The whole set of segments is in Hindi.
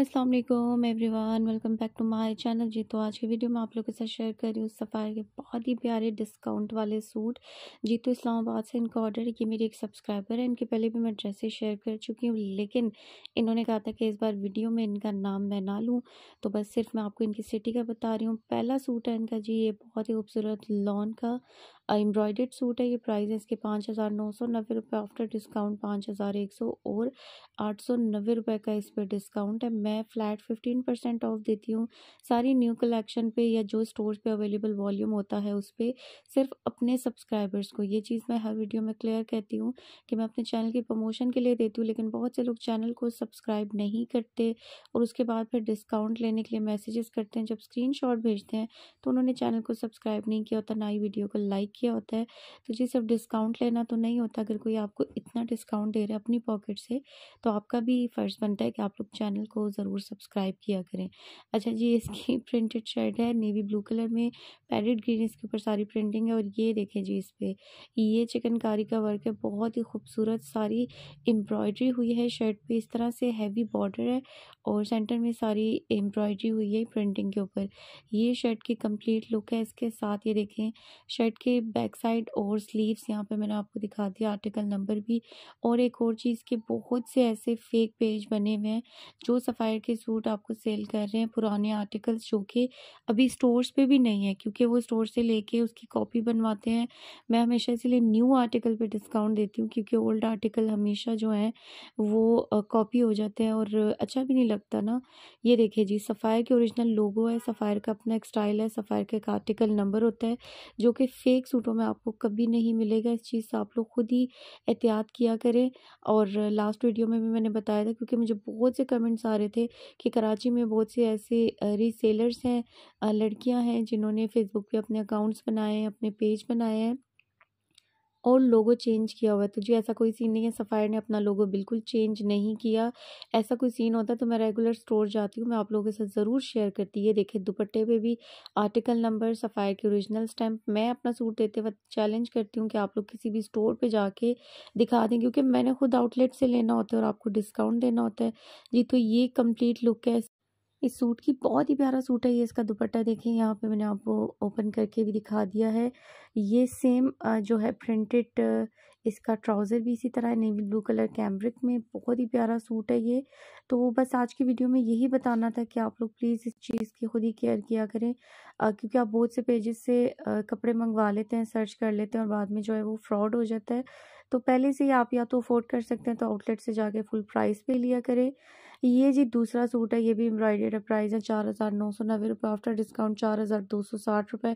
अस्सलाम वालेकुम everyone welcome back to my channel जी तो आज की वीडियो में आप लोगों के साथ शेयर कर रही हूँ सफ़ार के बहुत ही प्यारे डिस्काउंट वाले सूट जी तो इस्लामाबाद से इनका ऑर्डर है कि मेरी एक सब्सक्राइबर है इनके पहले भी मैं ड्रेसेस शेयर कर चुकी हूँ लेकिन इन्होंने कहा था कि इस बार वीडियो में इनका नाम मैं ना लूँ तो बस सिर्फ मैं आपको इनकी सिटी का बता रही हूँ पहला सूट है इनका जी ये बहुत ही खूबसूरत लॉन का एम्ब्रॉयडर्ड सूट है ये प्राइस है इसके पाँच हज़ार नौ सौ नब्बे रुपये आफ्टर डिस्काउंट पाँच हज़ार एक सौ और आठ सौ नब्बे रुपये का इस पर डिस्काउंट है मैं फ्लैट फिफ्टीन परसेंट ऑफ देती हूँ सारी न्यू कलेक्शन पे या जो स्टोर पे अवेलेबल वॉल्यूम होता है उस पर सिर्फ अपने सब्सक्राइबर्स को ये चीज़ मैं हर वीडियो में क्लियर कहती हूँ कि मैं अपने चैनल की प्रमोशन के लिए देती हूँ लेकिन बहुत से लोग चैनल को सब्सक्राइब नहीं करते और उसके बाद फिर डिस्काउंट लेने के लिए मैसेजेस करते हैं जब स्क्रीन भेजते हैं तो उन्होंने चैनल को सब्सक्राइब नहीं किया होता ना ही वीडियो को लाइक किया होता है तो जी सिर्फ डिस्काउंट लेना तो नहीं होता अगर कोई आपको इतना डिस्काउंट दे रहा है अपनी पॉकेट से तो आपका भी फ़र्ज़ बनता है कि आप लोग चैनल को ज़रूर सब्सक्राइब किया करें अच्छा जी इसकी प्रिंटेड शर्ट है नेवी ब्लू कलर में पैरेड ग्रीन इसके ऊपर सारी प्रिंटिंग है और ये देखें जी इस पर ये चिकनकारी का वर्क है बहुत ही खूबसूरत सारी एम्ब्रॉयडरी हुई है शर्ट पर इस तरह से हैवी बॉर्डर है और सेंटर में सारी एम्ब्रॉयडरी हुई है प्रिंटिंग के ऊपर ये शर्ट की कंप्लीट लुक है इसके साथ ये देखें शर्ट के बैक साइड और स्लीव्स यहाँ पे मैंने आपको दिखा दिया आर्टिकल नंबर भी और एक और चीज़ के बहुत से ऐसे फेक पेज बने हुए हैं जो सफ़ायर के सूट आपको सेल कर रहे हैं पुराने आर्टिकल्स जो कि अभी स्टोर्स पे भी नहीं है क्योंकि वो स्टोर से लेके उसकी कॉपी बनवाते हैं मैं हमेशा इसीलिए न्यू आर्टिकल पर डिस्काउंट देती हूँ क्योंकि ओल्ड आर्टिकल हमेशा जो है वो कॉपी हो जाते हैं और अच्छा भी नहीं लगता ना ये देखिए जी सफ़ायर के ओरिजिनल लोगो है सफ़ायर का अपना एक स्टाइल है सफ़ायर का एक आर्टिकल नंबर होता है जो कि फेक सूटों में आपको कभी नहीं मिलेगा इस चीज़ से आप लोग ख़ुद ही एहतियात किया करें और लास्ट वीडियो में भी मैंने बताया था क्योंकि मुझे बहुत से कमेंट्स आ रहे थे कि कराची में बहुत से ऐसे रीसेलर्स हैं लड़कियां हैं जिन्होंने फेसबुक पे अपने अकाउंट्स बनाए हैं अपने पेज बनाए हैं और लोगो चेंज किया हुआ है तो जी ऐसा कोई सीन नहीं है सफ़ायर ने अपना लोगो बिल्कुल चेंज नहीं किया ऐसा कोई सीन होता तो मैं रेगुलर स्टोर जाती हूँ मैं आप लोगों के साथ ज़रूर शेयर करती है देखिए दुपट्टे पे भी आर्टिकल नंबर सफ़ायर के ओरिजिनल स्टैम्प मैं अपना सूट देते वक्त चैलेंज करती हूँ कि आप लोग किसी भी स्टोर पर जाके दिखा दें क्योंकि मैंने खुद आउटलेट से लेना होता है और आपको डिस्काउंट देना होता है जी तो ये कम्प्लीट लुक है इस सूट की बहुत ही प्यारा सूट है ये इसका दुपट्टा देखें यहाँ पे मैंने आपको ओपन करके भी दिखा दिया है ये सेम जो है प्रिंटेड इसका ट्राउज़र भी इसी तरह है नेवी ब्लू कलर कैमरिक में बहुत ही प्यारा सूट है ये तो बस आज की वीडियो में यही बताना था कि आप लोग प्लीज़ इस चीज़ की खुद ही केयर किया करें आ, क्योंकि आप बहुत से पेजेस से आ, कपड़े मंगवा लेते हैं सर्च कर लेते हैं और बाद में जो है वो फ्रॉड हो जाता है तो पहले से ही आप या तो अफोर्ड कर सकते हैं तो आउटलेट से जाके फुल प्राइस पे लिया करें ये जी दूसरा सूट है ये भी एम्ब्रॉयडेड प्राइस है चार हज़ार नौ सौ नब्बे रुपये आफ्टर डिस्काउंट चार हज़ार दो सौ साठ रुपये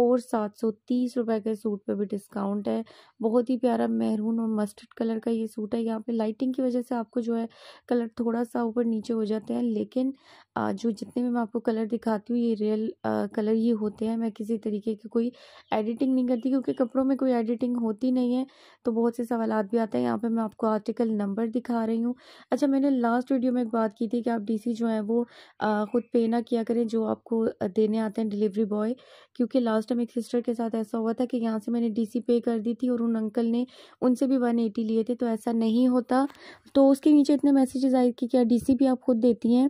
और सात सौ तीस रुपये के सूट पे भी डिस्काउंट है बहुत ही प्यारा मेहरून और मस्टर्ड कलर का ये सूट है यहाँ पे लाइटिंग की वजह से आपको जो है कलर थोड़ा सा ऊपर नीचे हो जाते हैं लेकिन जो जितने भी मैं आपको कलर दिखाती हूँ ये रियल कलर ही होते हैं मैं किसी तरीके की कोई एडिटिंग नहीं करती क्योंकि कपड़ों में कोई एडिटिंग होती नहीं है तो बहुत से सवाल भी आते हैं यहाँ पर मैं आपको आर्टिकल नंबर दिखा रही हूँ अच्छा मैंने लास्ट वीडियो में एक बात की थी कि आप डी जो है वो ख़ुद पे ना किया करें जो आपको देने आते हैं डिलीवरी बॉय क्योंकि लास्ट टाइम एक सिस्टर के साथ ऐसा हुआ था कि यहाँ से मैंने डीसी पे कर दी थी और उन अंकल ने उनसे भी वन एटी लिए थे तो ऐसा नहीं होता तो उसके नीचे इतने मैसेजेस आए कि क्या क्या डीसी भी आप खुद देती हैं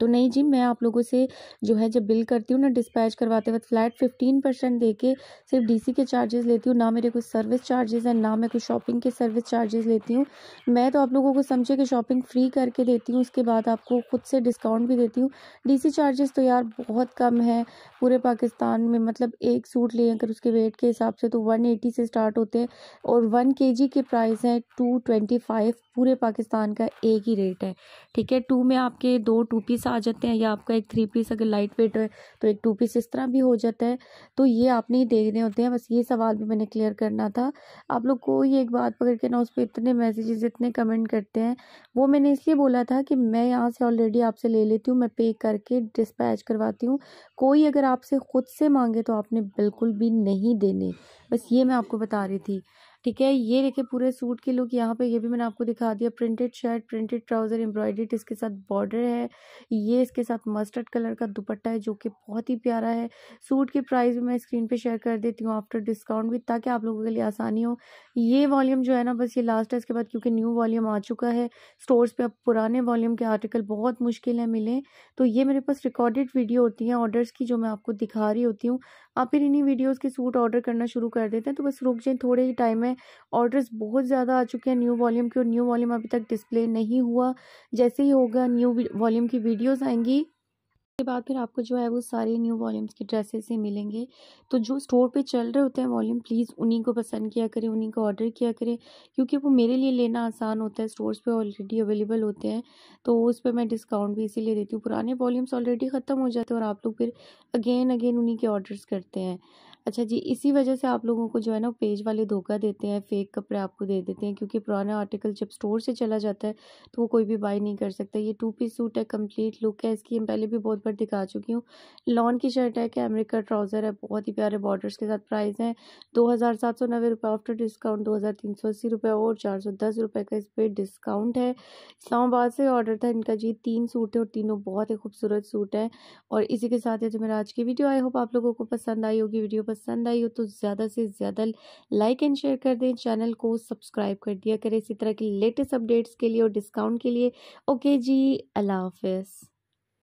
तो नहीं जी मैं आप लोगों से जो है जब बिल करती हूँ ना डिस्पैच करवाते वक्त फ्लैट फिफ्टीन परसेंट दे के सिर्फ डीसी के चार्जेस लेती हूँ ना मेरे कुछ सर्विस चार्जेस हैं ना मैं कुछ शॉपिंग के सर्विस चार्जेस लेती हूँ मैं तो आप लोगों को समझे कि शॉपिंग फ्री करके देती हूँ उसके बाद आपको खुद से डिस्काउंट भी देती हूँ डी चार्जेस तो यार बहुत कम है पूरे पाकिस्तान में मतलब एक सूट ले अगर उसके वेट के हिसाब से तो वन एटी से स्टार्ट होते हैं और वन के जी के प्राइस हैं टू ट्वेंटी फाइव पूरे पाकिस्तान का एक ही रेट है ठीक है टू में आपके दो टू पीस पीस आ जाते हैं या आपका एक थ्री पीस अगर लाइट वेट है तो एक टू पीस इस तरह भी हो जाता है तो ये आपने ही देखने होते हैं बस ये सवाल भी मैंने क्लियर करना था आप लोग कोई एक बात पकड़ के ना उस पर इतने मैसेजेस इतने कमेंट करते हैं वो मैंने इसलिए बोला था कि मैं यहाँ से ऑलरेडी आपसे ले लेती हूँ मैं पे करके डिस्पैच करवाती हूँ कोई अगर आपसे ख़ुद से मांगे तो आपने बिल्कुल भी नहीं देने बस ये मैं आपको बता रही थी ठीक है ये देखिए पूरे सूट की लुक यहाँ पे ये भी मैंने आपको दिखा दिया printed shirt printed trouser embroidered इसके साथ बॉर्डर है ये इसके साथ मस्टर्ड कलर का दुपट्टा है जो कि बहुत ही प्यारा है सूट की प्राइस भी मैं स्क्रीन पे शेयर कर देती हूँ आफ्टर डिस्काउंट भी ताकि आप लोगों के लिए आसानी हो ये वॉल्यूम जो है ना बस ये लास्ट है इसके बाद क्योंकि न्यू वॉल्यूम आ चुका है स्टोर्स पर अब पुराने वॉल्यूम के आर्टिकल बहुत मुश्किल है मिलें तो ये मेरे पास रिकॉर्डेड वीडियो होती हैं ऑर्डर्स की जो मैं आपको दिखा रही होती हूँ आप फिर इन्हीं वीडियोज़ के सूट ऑर्डर करना शुरू कर देते हैं तो बस रुक जाए थोड़े ही टाइम में में ऑर्डर्स बहुत ज़्यादा आ चुके हैं न्यू वॉल्यूम के और न्यू वॉल्यूम अभी तक डिस्प्ले नहीं हुआ जैसे ही होगा न्यू वॉल्यूम की वीडियोज़ आएंगी उसके बाद फिर आपको जो है वो सारे न्यू वॉल्यूम्स के ड्रेसेस ही मिलेंगे तो जो स्टोर पे चल रहे होते हैं वॉल्यूम प्लीज़ उन्हीं को पसंद किया करें उन्हीं को ऑर्डर किया करें क्योंकि वो मेरे लिए लेना आसान होता है स्टोर्स पे ऑलरेडी अवेलेबल होते हैं तो उस पर मैं डिस्काउंट भी इसीलिए देती हूँ पुराने वॉल्यूम्स ऑलरेडी ख़त्म हो जाते हैं और आप लोग फिर अगेन अगेन उन्हीं के ऑर्डर्स करते हैं अच्छा जी इसी वजह से आप लोगों को जो है ना पेज वाले धोखा देते हैं फेक कपड़े आपको दे देते हैं क्योंकि पुराना आर्टिकल जब स्टोर से चला जाता है तो वो कोई भी बाई नहीं कर सकता ये टू पीस सूट है कंप्लीट लुक है इसकी हम पहले भी बहुत बार दिखा चुकी हूँ लॉन की शर्ट है कैमरे का ट्राउज़र है बहुत ही प्यारे बॉर्डर्स के साथ प्राइस है दो हज़ार सात सौ नब्बे रुपये आफ्टर डिस्काउंट दो हज़ार तीन सौ अस्सी रुपये और चार सौ दस रुपये का इस पर डिस्काउंट है इस्लामाबाद से ऑर्डर था इनका जी तीन सूट है और तीनों बहुत ही खूबसूरत सूट है और इसी के साथ है जो मेरा आज की वीडियो आई होप आप लोगों को पसंद आई होगी वीडियो पसंद पसंद आई हो तो ज़्यादा से ज़्यादा लाइक एंड शेयर कर दें चैनल को सब्सक्राइब कर दिया करें इसी तरह की लेटेस्ट अपडेट्स के लिए और डिस्काउंट के लिए ओके जी अल्लाह हाफिज़